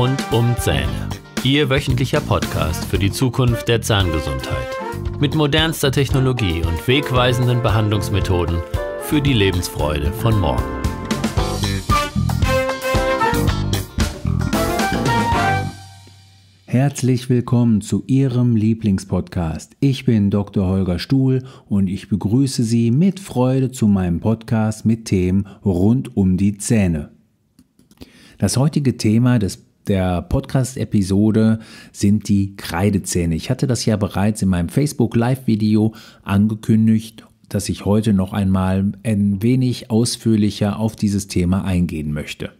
Rund um Zähne. Ihr wöchentlicher Podcast für die Zukunft der Zahngesundheit. Mit modernster Technologie und wegweisenden Behandlungsmethoden für die Lebensfreude von morgen. Herzlich willkommen zu Ihrem Lieblingspodcast. Ich bin Dr. Holger Stuhl und ich begrüße Sie mit Freude zu meinem Podcast mit Themen rund um die Zähne. Das heutige Thema des der Podcast-Episode sind die Kreidezähne. Ich hatte das ja bereits in meinem Facebook-Live-Video angekündigt, dass ich heute noch einmal ein wenig ausführlicher auf dieses Thema eingehen möchte.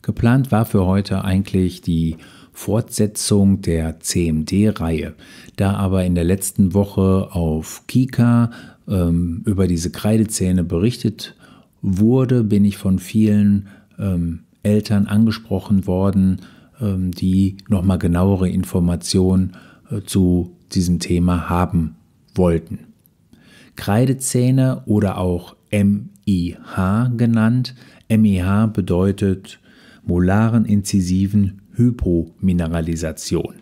Geplant war für heute eigentlich die Fortsetzung der CMD-Reihe. Da aber in der letzten Woche auf Kika ähm, über diese Kreidezähne berichtet wurde, bin ich von vielen ähm, Eltern angesprochen worden, ähm, die nochmal genauere Informationen äh, zu diesem Thema haben wollten. Kreidezähne oder auch MIH genannt. MIH bedeutet molaren inzisiven Hypomineralisation.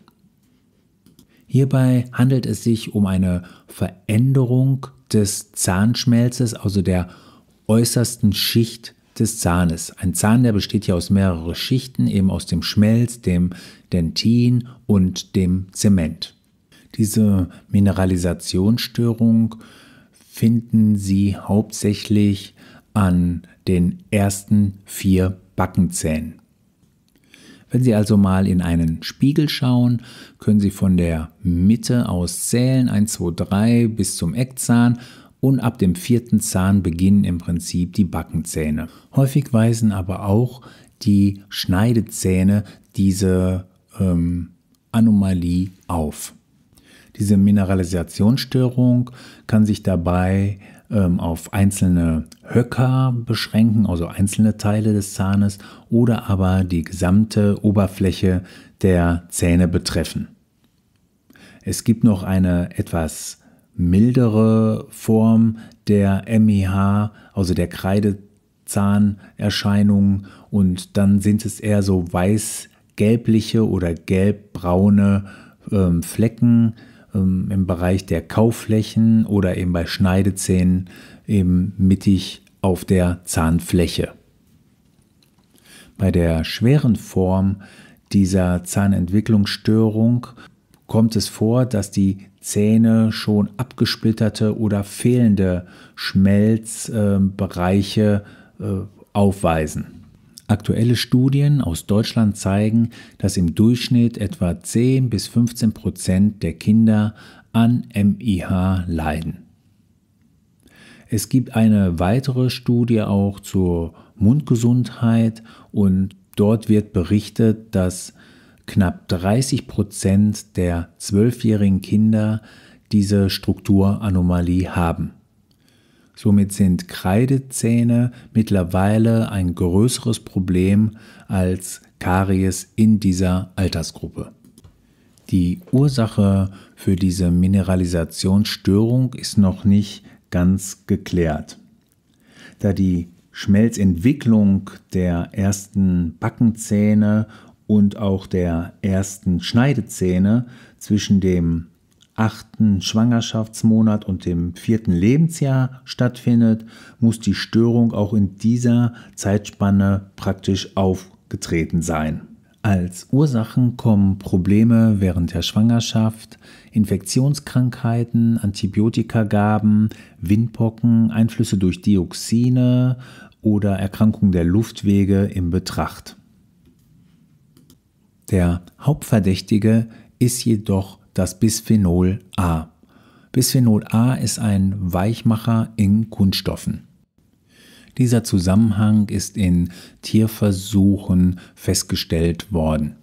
Hierbei handelt es sich um eine Veränderung des Zahnschmelzes, also der äußersten Schicht des Zahnes. Ein Zahn, der besteht ja aus mehreren Schichten, eben aus dem Schmelz, dem Dentin und dem Zement. Diese Mineralisationsstörung finden Sie hauptsächlich an den ersten vier Backenzähnen. Wenn Sie also mal in einen Spiegel schauen, können Sie von der Mitte aus zählen, 1, 2, 3 bis zum Eckzahn und ab dem vierten Zahn beginnen im Prinzip die Backenzähne. Häufig weisen aber auch die Schneidezähne diese ähm, Anomalie auf. Diese Mineralisationsstörung kann sich dabei ähm, auf einzelne Höcker beschränken, also einzelne Teile des Zahnes, oder aber die gesamte Oberfläche der Zähne betreffen. Es gibt noch eine etwas mildere Form der MEH, also der Kreidezahnerscheinung. Und dann sind es eher so weiß-gelbliche oder gelbbraune ähm, Flecken ähm, im Bereich der Kauflächen oder eben bei Schneidezähnen eben mittig auf der Zahnfläche. Bei der schweren Form dieser Zahnentwicklungsstörung kommt es vor, dass die Zähne schon abgesplitterte oder fehlende Schmelzbereiche äh, aufweisen. Aktuelle Studien aus Deutschland zeigen, dass im Durchschnitt etwa 10 bis 15 Prozent der Kinder an MIH leiden. Es gibt eine weitere Studie auch zur Mundgesundheit und dort wird berichtet, dass knapp 30 Prozent der zwölfjährigen Kinder diese Strukturanomalie haben. Somit sind Kreidezähne mittlerweile ein größeres Problem als Karies in dieser Altersgruppe. Die Ursache für diese Mineralisationsstörung ist noch nicht ganz geklärt. Da die Schmelzentwicklung der ersten Backenzähne und auch der ersten Schneidezähne zwischen dem achten Schwangerschaftsmonat und dem vierten Lebensjahr stattfindet, muss die Störung auch in dieser Zeitspanne praktisch aufgetreten sein. Als Ursachen kommen Probleme während der Schwangerschaft, Infektionskrankheiten, Antibiotikagaben, Windpocken, Einflüsse durch Dioxine oder Erkrankungen der Luftwege in Betracht. Der Hauptverdächtige ist jedoch das Bisphenol A. Bisphenol A ist ein Weichmacher in Kunststoffen. Dieser Zusammenhang ist in Tierversuchen festgestellt worden.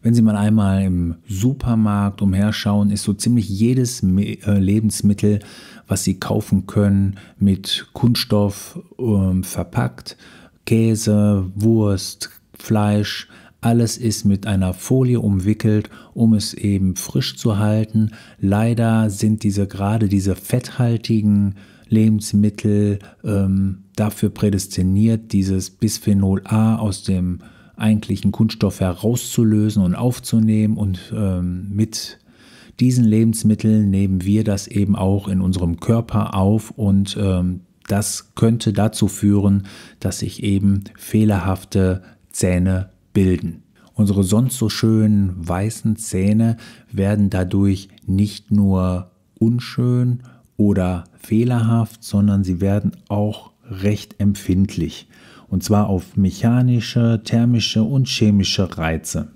Wenn Sie mal einmal im Supermarkt umherschauen, ist so ziemlich jedes äh, Lebensmittel, was Sie kaufen können, mit Kunststoff äh, verpackt. Käse, Wurst, Fleisch, alles ist mit einer Folie umwickelt, um es eben frisch zu halten. Leider sind diese gerade diese fetthaltigen Lebensmittel ähm, dafür prädestiniert, dieses Bisphenol A aus dem eigentlichen Kunststoff herauszulösen und aufzunehmen. Und ähm, mit diesen Lebensmitteln nehmen wir das eben auch in unserem Körper auf und ähm, das könnte dazu führen, dass ich eben fehlerhafte Zähne bilden. Unsere sonst so schönen weißen Zähne werden dadurch nicht nur unschön oder fehlerhaft, sondern sie werden auch recht empfindlich. Und zwar auf mechanische, thermische und chemische Reize.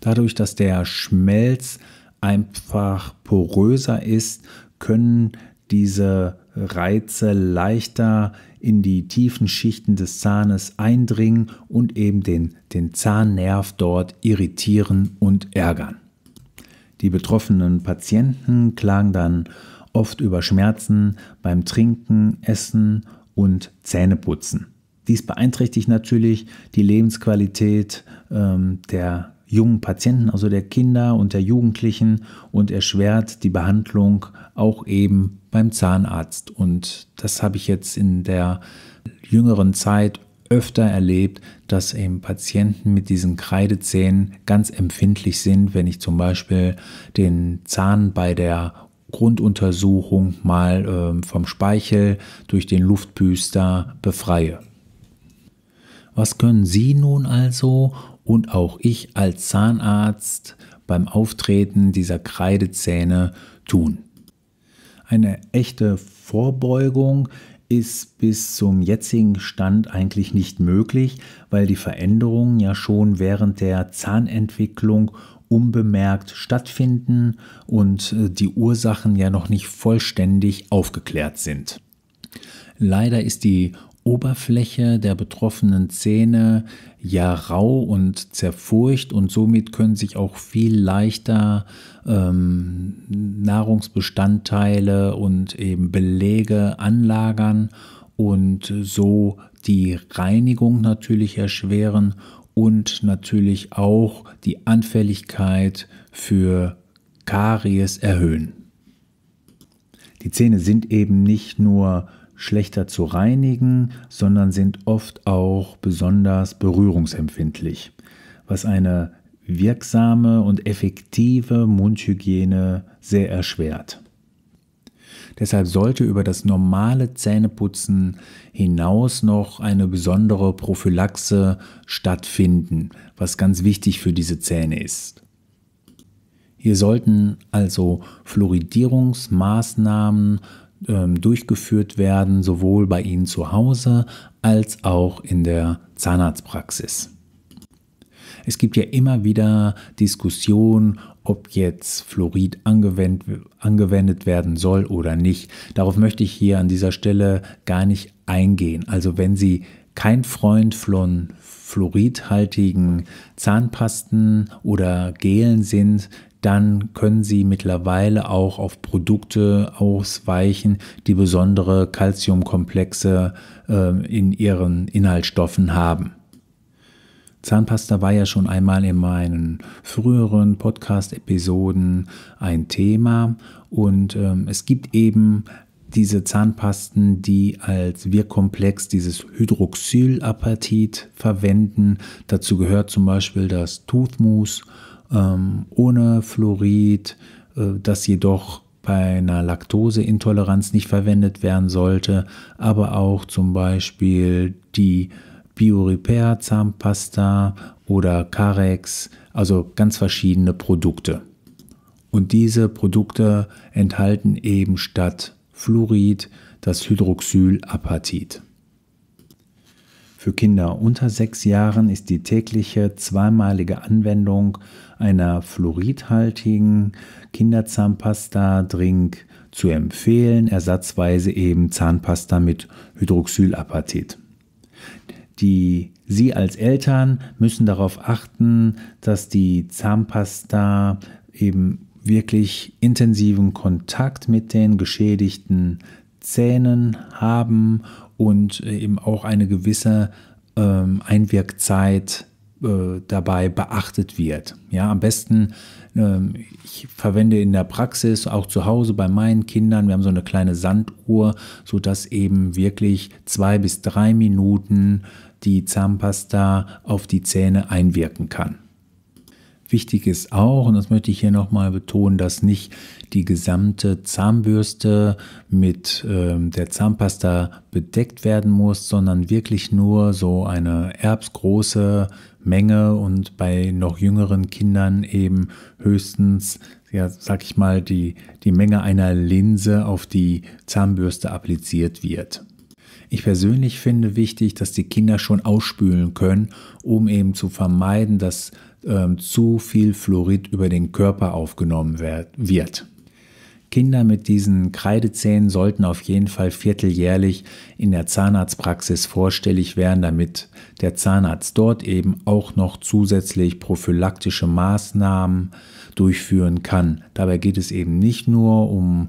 Dadurch, dass der Schmelz einfach poröser ist, können diese Reize leichter in die tiefen Schichten des Zahnes eindringen und eben den, den Zahnnerv dort irritieren und ärgern. Die betroffenen Patienten klagen dann oft über Schmerzen beim Trinken, Essen und Zähneputzen. Dies beeinträchtigt natürlich die Lebensqualität ähm, der jungen Patienten, also der Kinder und der Jugendlichen und erschwert die Behandlung auch eben beim Zahnarzt. Und das habe ich jetzt in der jüngeren Zeit öfter erlebt, dass eben Patienten mit diesen Kreidezähnen ganz empfindlich sind, wenn ich zum Beispiel den Zahn bei der Grunduntersuchung mal äh, vom Speichel durch den Luftbüster befreie. Was können Sie nun also und auch ich als Zahnarzt beim Auftreten dieser Kreidezähne tun? Eine echte Vorbeugung ist bis zum jetzigen Stand eigentlich nicht möglich, weil die Veränderungen ja schon während der Zahnentwicklung unbemerkt stattfinden und äh, die Ursachen ja noch nicht vollständig aufgeklärt sind. Leider ist die Oberfläche der betroffenen Zähne ja rau und zerfurcht und somit können sich auch viel leichter ähm, Nahrungsbestandteile und eben Belege anlagern und so die Reinigung natürlich erschweren und natürlich auch die Anfälligkeit für Karies erhöhen. Die Zähne sind eben nicht nur schlechter zu reinigen, sondern sind oft auch besonders berührungsempfindlich, was eine wirksame und effektive Mundhygiene sehr erschwert. Deshalb sollte über das normale Zähneputzen hinaus noch eine besondere Prophylaxe stattfinden, was ganz wichtig für diese Zähne ist. Hier sollten also Fluoridierungsmaßnahmen ähm, durchgeführt werden, sowohl bei Ihnen zu Hause als auch in der Zahnarztpraxis. Es gibt ja immer wieder Diskussionen, ob jetzt Fluorid angewendet werden soll oder nicht. Darauf möchte ich hier an dieser Stelle gar nicht eingehen. Also wenn Sie kein Freund von fluoridhaltigen Zahnpasten oder Gelen sind, dann können Sie mittlerweile auch auf Produkte ausweichen, die besondere Calciumkomplexe äh, in ihren Inhaltsstoffen haben. Zahnpasta war ja schon einmal in meinen früheren Podcast-Episoden ein Thema und ähm, es gibt eben diese Zahnpasten, die als Wirkkomplex dieses Hydroxylapatit verwenden. Dazu gehört zum Beispiel das Toothmousse ähm, ohne Fluorid, äh, das jedoch bei einer Laktoseintoleranz nicht verwendet werden sollte, aber auch zum Beispiel die BioRepair Zahnpasta oder Carex, also ganz verschiedene Produkte. Und diese Produkte enthalten eben statt Fluorid das Hydroxylapatit. Für Kinder unter sechs Jahren ist die tägliche zweimalige Anwendung einer fluoridhaltigen Kinderzahnpasta Drink zu empfehlen, ersatzweise eben Zahnpasta mit Hydroxylapatit. Die Sie als Eltern müssen darauf achten, dass die Zahnpasta eben wirklich intensiven Kontakt mit den geschädigten Zähnen haben und äh, eben auch eine gewisse ähm, Einwirkzeit äh, dabei beachtet wird. Ja, am besten, ähm, ich verwende in der Praxis, auch zu Hause bei meinen Kindern, wir haben so eine kleine Sanduhr, sodass eben wirklich zwei bis drei Minuten die Zahnpasta auf die Zähne einwirken kann. Wichtig ist auch, und das möchte ich hier nochmal betonen, dass nicht die gesamte Zahnbürste mit äh, der Zahnpasta bedeckt werden muss, sondern wirklich nur so eine erbsgroße Menge und bei noch jüngeren Kindern eben höchstens, ja, sag ich mal, die, die Menge einer Linse auf die Zahnbürste appliziert wird. Ich persönlich finde wichtig, dass die Kinder schon ausspülen können, um eben zu vermeiden, dass ähm, zu viel Fluorid über den Körper aufgenommen wird. Kinder mit diesen Kreidezähnen sollten auf jeden Fall vierteljährlich in der Zahnarztpraxis vorstellig werden, damit der Zahnarzt dort eben auch noch zusätzlich prophylaktische Maßnahmen durchführen kann. Dabei geht es eben nicht nur um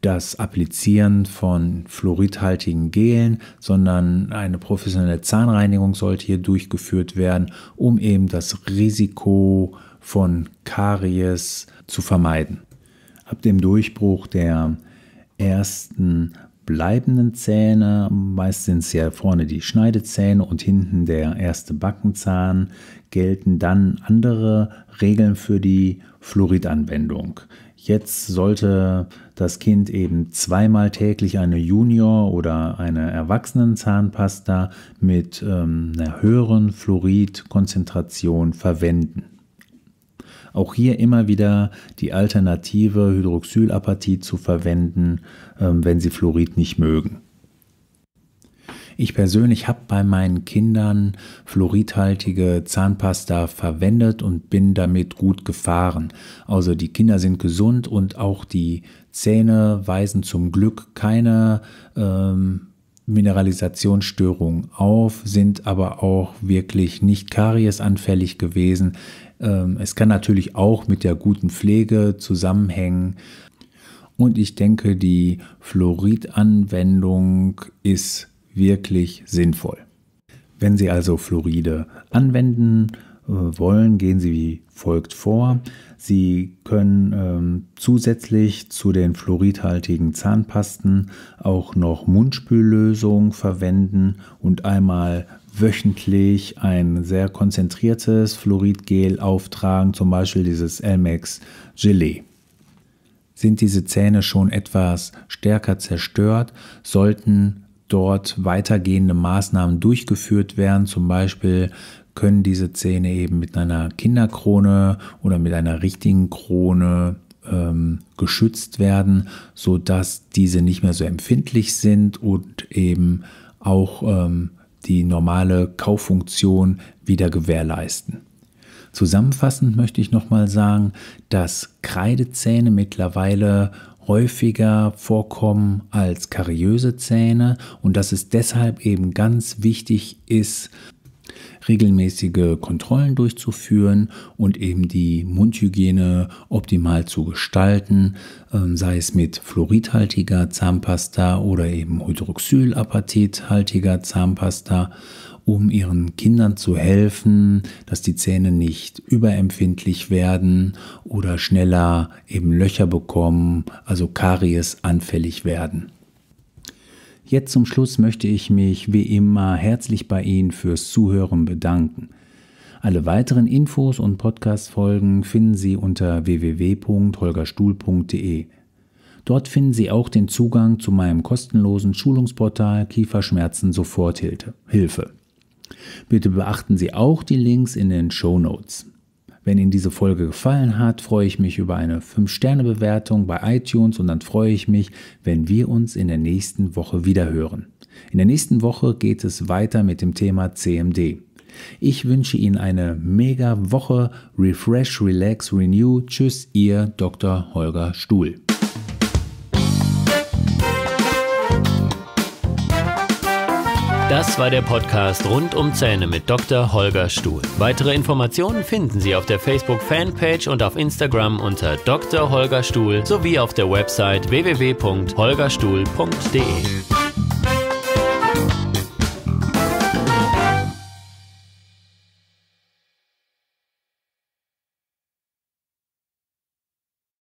das Applizieren von fluoridhaltigen Gelen, sondern eine professionelle Zahnreinigung sollte hier durchgeführt werden, um eben das Risiko von Karies zu vermeiden. Ab dem Durchbruch der ersten bleibenden Zähne, meist sind es ja vorne die Schneidezähne und hinten der erste Backenzahn, gelten dann andere Regeln für die Fluoridanwendung. Jetzt sollte das Kind eben zweimal täglich eine Junior- oder eine Erwachsenenzahnpasta mit ähm, einer höheren Fluoridkonzentration verwenden. Auch hier immer wieder die Alternative Hydroxylapatit zu verwenden, ähm, wenn sie Fluorid nicht mögen. Ich persönlich habe bei meinen Kindern fluoridhaltige Zahnpasta verwendet und bin damit gut gefahren. Also die Kinder sind gesund und auch die Zähne weisen zum Glück keine ähm, Mineralisationsstörungen auf, sind aber auch wirklich nicht kariesanfällig gewesen. Ähm, es kann natürlich auch mit der guten Pflege zusammenhängen. Und ich denke, die Fluoridanwendung ist wirklich sinnvoll. Wenn Sie also Fluoride anwenden äh, wollen, gehen Sie wie folgt vor. Sie können ähm, zusätzlich zu den fluoridhaltigen Zahnpasten auch noch Mundspüllösung verwenden und einmal wöchentlich ein sehr konzentriertes Fluoridgel auftragen, zum Beispiel dieses Elmex Gelee. Sind diese Zähne schon etwas stärker zerstört, sollten dort weitergehende Maßnahmen durchgeführt werden. Zum Beispiel können diese Zähne eben mit einer Kinderkrone oder mit einer richtigen Krone ähm, geschützt werden, sodass diese nicht mehr so empfindlich sind und eben auch ähm, die normale Kauffunktion wieder gewährleisten. Zusammenfassend möchte ich nochmal sagen, dass Kreidezähne mittlerweile häufiger vorkommen als kariöse Zähne und dass es deshalb eben ganz wichtig ist, regelmäßige Kontrollen durchzuführen und eben die Mundhygiene optimal zu gestalten, ähm, sei es mit fluoridhaltiger Zahnpasta oder eben Hydroxylapatithaltiger Zahnpasta um ihren Kindern zu helfen, dass die Zähne nicht überempfindlich werden oder schneller eben Löcher bekommen, also Karies anfällig werden. Jetzt zum Schluss möchte ich mich wie immer herzlich bei Ihnen fürs Zuhören bedanken. Alle weiteren Infos und Podcast-Folgen finden Sie unter www.holgerstuhl.de. Dort finden Sie auch den Zugang zu meinem kostenlosen Schulungsportal Kieferschmerzen Soforthilfe. Bitte beachten Sie auch die Links in den Show Notes. Wenn Ihnen diese Folge gefallen hat, freue ich mich über eine 5-Sterne-Bewertung bei iTunes und dann freue ich mich, wenn wir uns in der nächsten Woche wiederhören. In der nächsten Woche geht es weiter mit dem Thema CMD. Ich wünsche Ihnen eine mega Woche. Refresh, relax, renew. Tschüss, Ihr Dr. Holger Stuhl. Das war der Podcast rund um Zähne mit Dr. Holger Stuhl. Weitere Informationen finden Sie auf der Facebook-Fanpage und auf Instagram unter Dr. Holger Stuhl sowie auf der Website www.holgerstuhl.de.